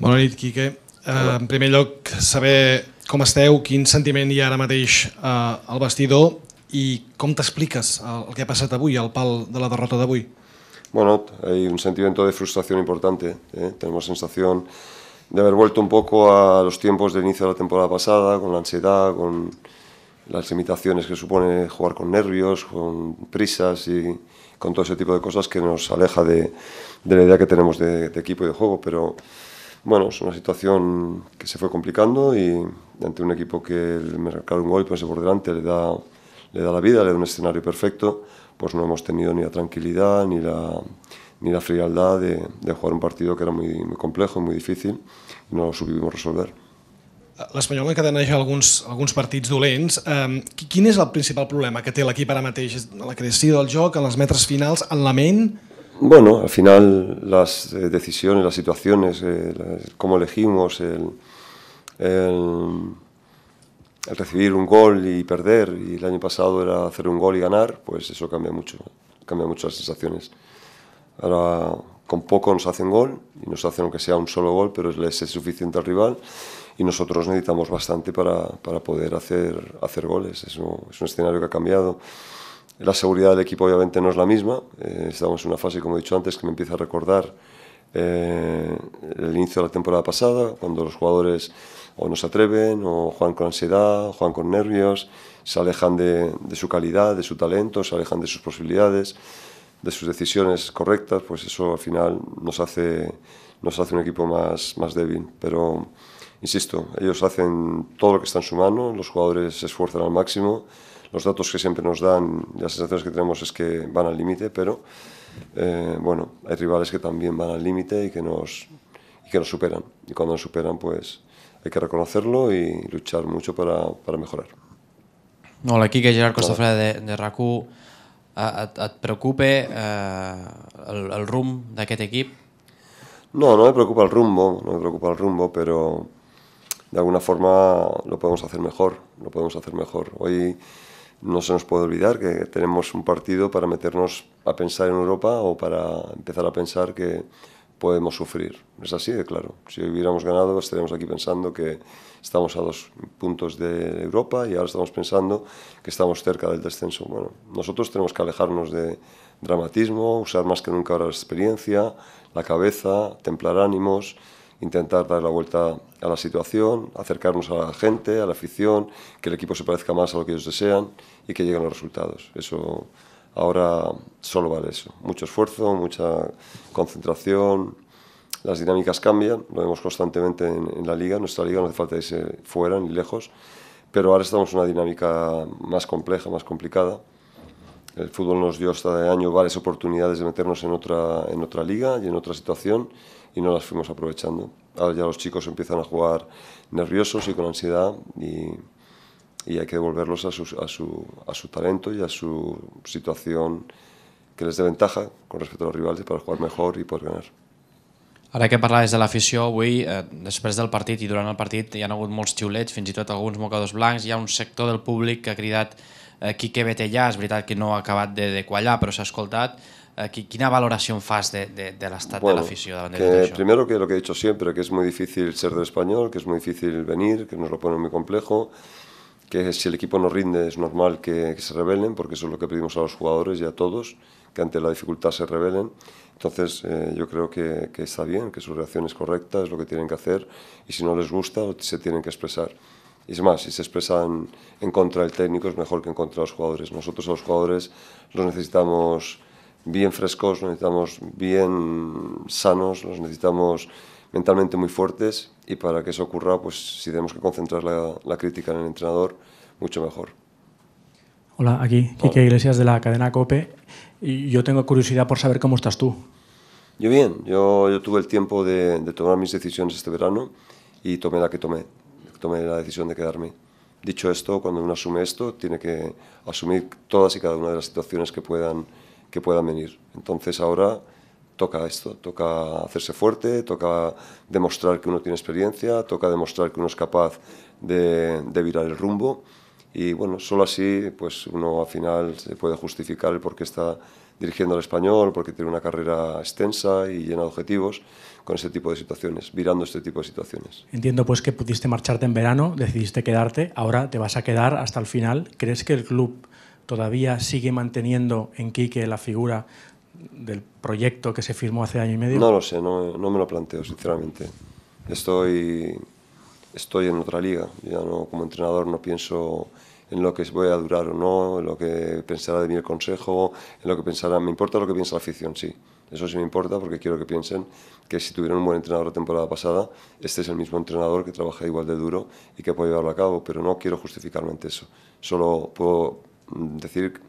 Bueno, nit, Quique. Eh, en primer lugar, saber com esteu, quin sentiment hi ara mateix eh, al vestidor y cómo te explicas el que ha passat avui, el pal de la derrota d'avui. Bueno, hay un sentimiento de frustración importante. ¿eh? Tenemos sensación de haber vuelto un poco a los tiempos del inicio de la temporada pasada, con la ansiedad, con las limitaciones que supone jugar con nervios, con prisas y con todo ese tipo de cosas que nos aleja de, la idea que tenemos de, de equipo y de juego. Pero Bueno, es una situación que se fue complicando y ante un equipo que me marcaron un gol y pase por delante, le da, le da la vida, le da un escenario perfecto, pues no hemos tenido ni la tranquilidad ni la, ni la frialdad de, de jugar un partido que era muy, muy complejo, muy difícil y no lo supimos resolver. L'Espanyol encadeneja alguns, alguns partits dolents. Um, quin és el principal problema que té l'equip ara mateix? la creació del joc, en les metres finals, en la ment? Bueno, al final las eh, decisiones, las situaciones, eh, cómo elegimos, el, recibir un gol y perder, y el año pasado era hacer un gol y ganar, pues eso cambia mucho, cambia mucho las sensaciones. Ahora con poco nos hacen gol, y nos hacen aunque sea un solo gol, pero es suficiente al rival, y nosotros necesitamos bastante para, poder hacer, goles. es un escenario que ha cambiado. La seguridad del equipo obviamente no es la misma. Eh, estamos en una fase, como he dicho antes, que me empieza a recordar eh, el inicio de la temporada pasada, cuando los jugadores o no se atreven, o juegan con ansiedad, o juegan con nervios, se alejan de, su calidad, de su talento, se alejan de sus posibilidades, de sus decisiones correctas, pues eso al final nos hace, nos hace un equipo más, más débil. Pero, insisto, ellos hacen todo lo que está en su mano, los jugadores se esfuerzan al máximo los datos que siempre nos dan, las sensaciones que tenemos es que van al límite, pero eh, bueno, hay rivales que también van al límite y que nos que nos superan. Y cuando nos superan, pues hay que reconocerlo y luchar mucho para, para mejorar. Hola, aquí que Gerard Costafra de, de RAC1. Eh, preocupa eh, el, el de equipo? No, no me preocupa el rumbo, no me preocupa el rumbo, pero de alguna forma lo podemos hacer mejor, lo podemos hacer mejor. Hoy no se nos puede olvidar que tenemos un partido para meternos a pensar en Europa o para empezar a pensar que podemos sufrir. Es así de claro. Si hubiéramos ganado, estaríamos aquí pensando que estamos a dos puntos de Europa y ahora estamos pensando que estamos cerca del descenso. Bueno, nosotros tenemos que alejarnos de dramatismo, usar más que nunca la experiencia, la cabeza, templar ánimos intentar dar la vuelta a la situación, acercarnos a la gente, a la afición, que el equipo se parezca más a lo que ellos desean y que lleguen los resultados. Eso ahora solo vale eso. Mucho esfuerzo, mucha concentración. Las dinámicas cambian, lo vemos constantemente en, la liga. En nuestra liga no hace falta irse fuera ni lejos, pero ahora estamos en una dinámica más compleja, más complicada el fútbol nos dio hasta año varias oportunidades de meternos en otra, en otra liga y en otra situación y no las fuimos aprovechando. Ahora ya los chicos empiezan a jugar nerviosos y con ansiedad y, hay que devolverlos a, a, su, a su talento y a su situación que les dé ventaja con respecto a los rivales para jugar mejor y poder ganar. Ahora que hablar de la afición, hoy eh, después del partido y durante el partido ya han hagut molts xiulets, fins i tot alguns mocadors blancs, un sector del público que ha cridat eh, Quique ya es verdad que no ha de, de pero se s'ha escoltat, eh, valoración faz de, de, de la bueno, de la afición? Que primero que lo que he dicho siempre, que es muy difícil ser de español, que es muy difícil venir, que nos lo pone muy complejo, que si el equipo no rinde es normal que, se rebelen, porque eso es lo que pedimos a los jugadores y a todos, que ante la dificultad se rebelen. Entonces eh, yo creo que, que está bien, que su reacción es correcta, es lo que tienen que hacer y si no les gusta se tienen que expresar es más, si se expresan en contra del técnico es mejor que en contra de los jugadores. Nosotros a los jugadores los necesitamos bien frescos, los necesitamos bien sanos, los necesitamos mentalmente muy fuertes y para que eso ocurra, pues si tenemos que concentrar la, crítica en el entrenador, mucho mejor. Hola, aquí Quique Iglesias de la cadena COPE y yo tengo curiosidad por saber cómo estás tú. Yo bien, yo, yo tuve el tiempo de tomar mis decisiones este verano y tomé la que tomé tomé la decisión de quedarme. Dicho esto, cuando uno asume esto, tiene que asumir todas y cada una de las situaciones que puedan, que puedan venir. Entonces ahora toca esto, toca hacerse fuerte, toca demostrar que uno tiene experiencia, toca demostrar que uno es capaz de, de virar el rumbo y bueno, solo así pues uno al final se puede justificar el por qué está dirigiendo al español, porque tiene una carrera extensa y llena de objetivos, con este tipo de situaciones, virando este tipo de situaciones. Entiendo pues que pudiste marcharte en verano, decidiste quedarte, ahora te vas a quedar hasta el final. ¿Crees que el club todavía sigue manteniendo en Quique la figura del proyecto que se firmó hace año y medio? No lo sé, no, me lo planteo, sinceramente. Estoy, estoy en otra liga, ya no como entrenador no pienso en lo que voy a durar o no, en lo que pensará de mí el consejo, en lo que pensará. Me importa lo que piensa la afición, sí. Eso sí me importa porque quiero que piensen que si tuvieron un buen entrenador la temporada pasada, este es el mismo entrenador que trabaja igual de duro y que puede llevarlo a cabo, pero no quiero justificarme eso. Solo puedo mm, decir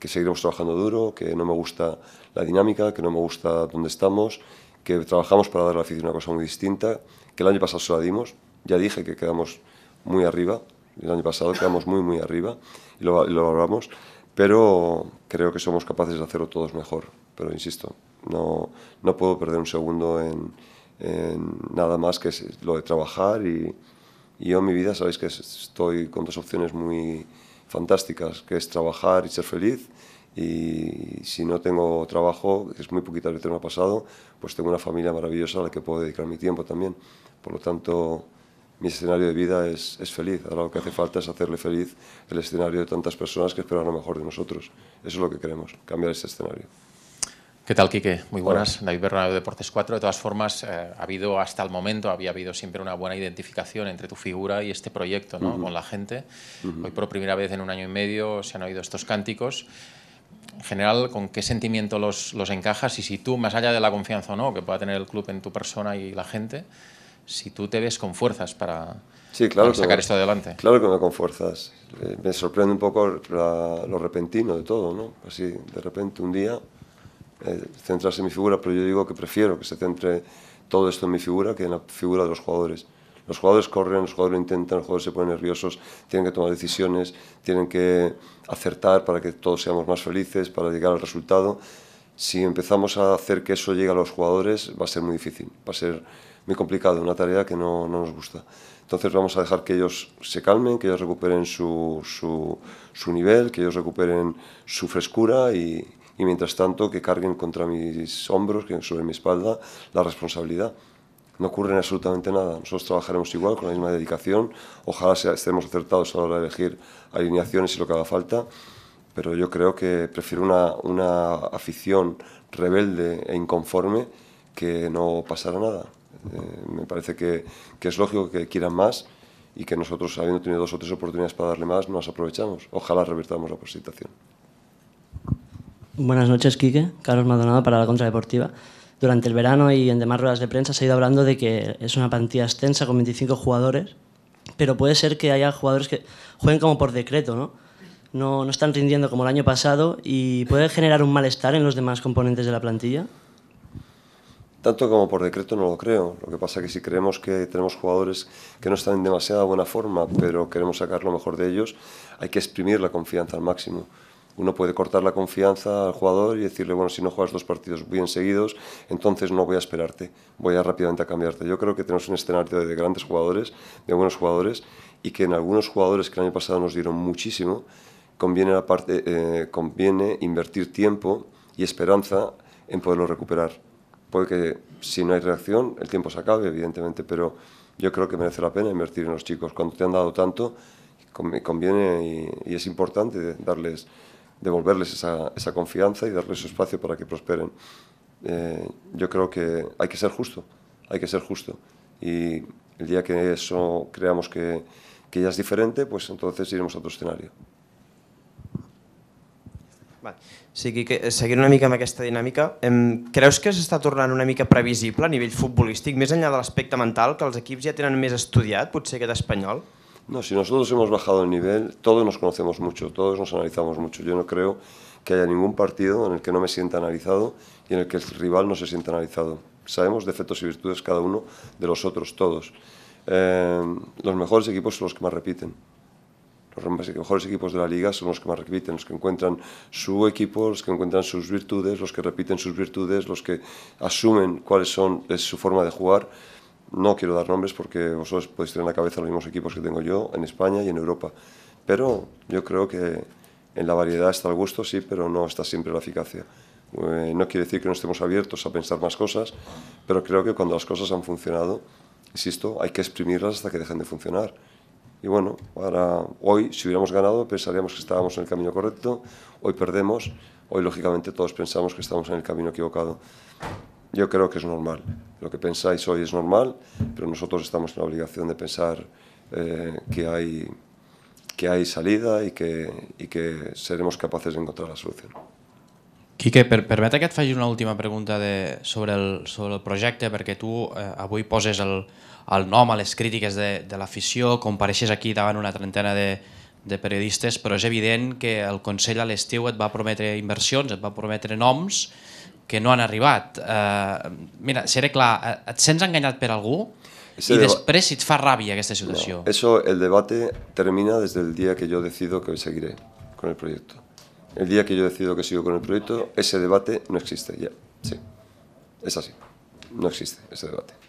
que seguiremos trabajando duro, que no me gusta la dinámica, que no me gusta dónde estamos, que trabajamos para dar a la afición una cosa muy distinta, que el año pasado se la dimos, ya dije que quedamos muy arriba el año pasado quedamos muy, muy arriba y lo, lo valoramos, pero creo que somos capaces de hacerlo todos mejor. Pero insisto, no, no puedo perder un segundo en, nada más que lo de trabajar y, yo en mi vida sabéis que estoy con dos opciones muy fantásticas, que es trabajar y ser feliz y si no tengo trabajo, que es muy poquitas veces me ha pasado, pues tengo una familia maravillosa a la que puedo dedicar mi tiempo también. Por lo tanto, mi escenario de vida es, es, feliz. Ahora lo que hace falta es hacerle feliz el escenario de tantas personas que esperan lo mejor de nosotros. Eso es lo que queremos, cambiar ese escenario. ¿Qué tal, Quique? Muy buenas. David Bernardo de Deportes 4. De todas formas, eh, ha habido hasta el momento, había habido siempre una buena identificación entre tu figura y este proyecto, ¿no? Con la gente. Hoy por primera vez en un año y medio se han oído estos cánticos en general, ¿con qué sentimiento los, los encajas? Y si tú, más allá de la confianza o no que pueda tener el club en tu persona y la gente, si tú te ves con fuerzas para, sí, claro sacar esto adelante. Claro que me con fuerzas. Eh, me sorprende un poco lo repentino de todo, ¿no? Así, de repente un día eh, centrarse en mi figura, pero yo digo que prefiero que se centre todo esto en mi figura que en la figura de los jugadores. Los jugadores corren, los jugadores intentan, los jugadores se ponen nerviosos, tienen que tomar decisiones, tienen que acertar para que todos seamos más felices, para llegar al resultado. Si empezamos a hacer que eso llegue a los jugadores, va a ser muy difícil, va a ser muy complicado, una tarea que no, nos gusta. Entonces vamos a dejar que ellos se calmen, que ellos recuperen su, nivel, que ellos recuperen su frescura y, mientras tanto que carguen contra mis hombros, que sobre mi espalda, la responsabilidad. No ocurre absolutamente nada. Nosotros trabajaremos igual, con la misma dedicación. Ojalá estemos acertados a la hora de elegir alineaciones y lo que haga falta. Pero yo creo que prefiero una, una afición rebelde e inconforme que no pasara nada. Eh, me parece que, es lógico que quieran más y que nosotros, habiendo tenido dos o tres oportunidades para darle más, nos aprovechamos. Ojalá revertamos la situación. Buenas noches, Quique. Carlos Maldonado para la Contradeportiva. Durante el verano y en demás ruedas de prensa se ha ido hablando de que es una plantilla extensa con 25 jugadores, pero puede ser que haya jugadores que jueguen como por decreto, ¿no? No, no están rindiendo como el año pasado y puede generar un malestar en los demás componentes de la plantilla. Tanto como por decreto no lo creo. Lo que pasa es que si creemos que tenemos jugadores que no están en demasiada buena forma, pero queremos sacar lo mejor de ellos, hay que exprimir la confianza al máximo. Uno puede cortar la confianza al jugador y decirle, bueno, si no juegas dos partidos bien seguidos, entonces no voy a esperarte, voy a rápidamente a cambiarte. Yo creo que tenemos un escenario de grandes jugadores, de buenos jugadores, y que en algunos jugadores que el año pasado nos dieron muchísimo, conviene, parte, eh, conviene invertir tiempo y esperanza en poderlo recuperar. Puede que si no hay reacción, el tiempo se acabe, evidentemente, pero yo creo que merece la pena invertir en los chicos. Cuando te han dado tanto, conviene y, es importante darles, devolverles esa, esa, confianza y darles su espacio para que prosperen. Eh, yo creo que hay que ser justo, hay que ser justo. Y el día que eso creamos que, que ya es diferente, pues entonces iremos a otro escenario. Va. O sigui, que, seguint una mica amb aquesta dinàmica, em, creus que s'està tornant una mica previsible a nivell futbolístic, més enllà de l'aspecte mental, que els equips ja tenen més estudiat, potser aquest espanyol? No, si nosotros hemos bajado el nivel, todos nos conocemos mucho, todos nos analizamos mucho. Yo no creo que haya ningún partido en el que no me sienta analizado y en el que el rival no se sienta analizado. Sabemos defectos y virtudes cada uno de los otros, todos. Eh, los mejores equipos son los que más repiten. Los mejores equipos de la liga son los que más repiten, los que encuentran su equipo, los que encuentran sus virtudes, los que repiten sus virtudes, los que asumen cuáles son es su forma de jugar. No quiero dar nombres porque vosotros podéis tener en la cabeza los mismos equipos que tengo yo en España y en Europa. Pero yo creo que en la variedad está el gusto, sí, pero no está siempre la eficacia. Eh, no quiere decir que no estemos abiertos a pensar más cosas, pero creo que cuando las cosas han funcionado, insisto, hay que exprimirlas hasta que dejen de funcionar. Y bueno, ahora, hoy si hubiéramos ganado pensaríamos que estábamos en el camino correcto, hoy perdemos, hoy lógicamente todos pensamos que estamos en el camino equivocado. Yo creo que es normal, lo que pensáis hoy es normal, pero nosotros estamos en la obligación de pensar eh, que, hay, salida y que seremos capaces de encontrar la solución. Quique, per, permeta que et faci una última pregunta de, sobre, el, sobre el projecte, perquè tu eh, avui poses el, el nom a les crítiques de, de l'afició, compareixes aquí davant una trentena de, de periodistes, però és evident que el Consell a l'estiu et va prometre inversions, et va prometre noms que no han arribat. Eh, mira, seré clar, eh, et sents enganyat per algú? Ese I després si et fa ràbia aquesta situació. No, eso, el debate termina desde el día que yo decido que seguiré con el proyecto. El día que yo decido que sigo con el proyecto, ese debate no existe ya. Sí, es así. No existe ese debate.